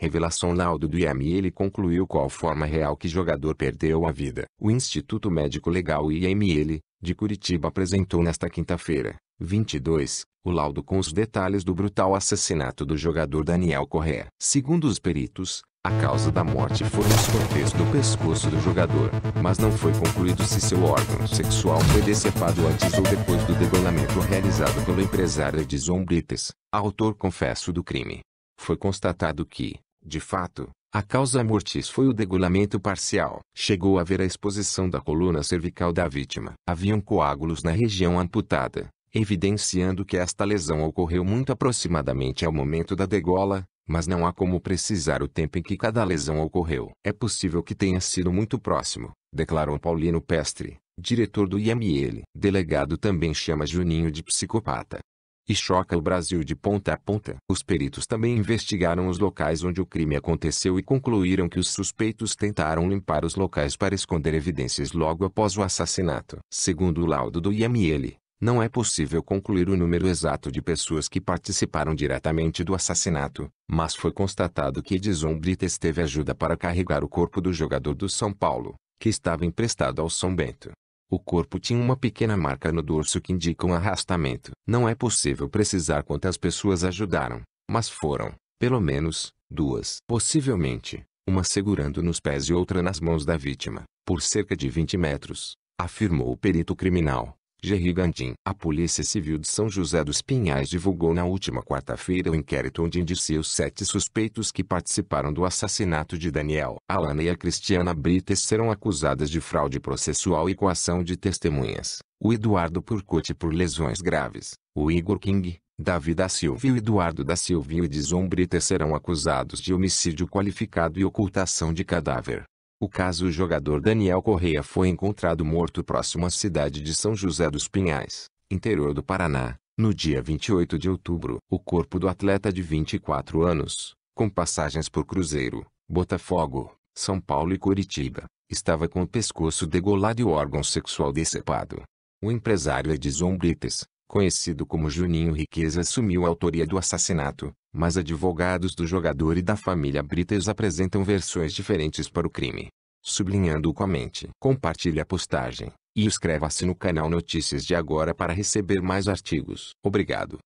Revelação laudo do IML ele concluiu qual forma real que jogador perdeu a vida. O Instituto Médico Legal IML, de Curitiba apresentou nesta quinta-feira, 22, o laudo com os detalhes do brutal assassinato do jogador Daniel Corrêa. Segundo os peritos, a causa da morte foram os cortes do pescoço do jogador, mas não foi concluído se seu órgão sexual foi decepado antes ou depois do degolamento realizado pelo empresário de Brites, autor confesso do crime. Foi constatado que, de fato, a causa mortis foi o degulamento parcial. Chegou a haver a exposição da coluna cervical da vítima. Haviam coágulos na região amputada, evidenciando que esta lesão ocorreu muito aproximadamente ao momento da degola, mas não há como precisar o tempo em que cada lesão ocorreu. É possível que tenha sido muito próximo, declarou Paulino Pestre, diretor do IML. Delegado também chama Juninho de psicopata e choca o Brasil de ponta a ponta. Os peritos também investigaram os locais onde o crime aconteceu e concluíram que os suspeitos tentaram limpar os locais para esconder evidências logo após o assassinato. Segundo o laudo do IML, não é possível concluir o número exato de pessoas que participaram diretamente do assassinato, mas foi constatado que Edson Brites teve ajuda para carregar o corpo do jogador do São Paulo, que estava emprestado ao São Bento. O corpo tinha uma pequena marca no dorso que indica um arrastamento. Não é possível precisar quantas pessoas ajudaram, mas foram, pelo menos, duas. Possivelmente, uma segurando nos pés e outra nas mãos da vítima, por cerca de 20 metros, afirmou o perito criminal. Gerrigantin. A Polícia Civil de São José dos Pinhais divulgou na última quarta-feira o inquérito onde indicia os sete suspeitos que participaram do assassinato de Daniel. Alana e a Cristiana Brites serão acusadas de fraude processual e coação de testemunhas. O Eduardo Purcote por lesões graves. O Igor King, Davi da Silva e o Eduardo da Silva e Dizon Brites serão acusados de homicídio qualificado e ocultação de cadáver. O caso jogador Daniel Correia foi encontrado morto próximo à cidade de São José dos Pinhais, interior do Paraná, no dia 28 de outubro. O corpo do atleta de 24 anos, com passagens por Cruzeiro, Botafogo, São Paulo e Curitiba, estava com o pescoço degolado e o órgão sexual decepado. O empresário Edison Brites, conhecido como Juninho Riqueza assumiu a autoria do assassinato, mas advogados do jogador e da família Brites apresentam versões diferentes para o crime. Sublinhando-o com a mente. Compartilhe a postagem e inscreva-se no canal Notícias de Agora para receber mais artigos. Obrigado.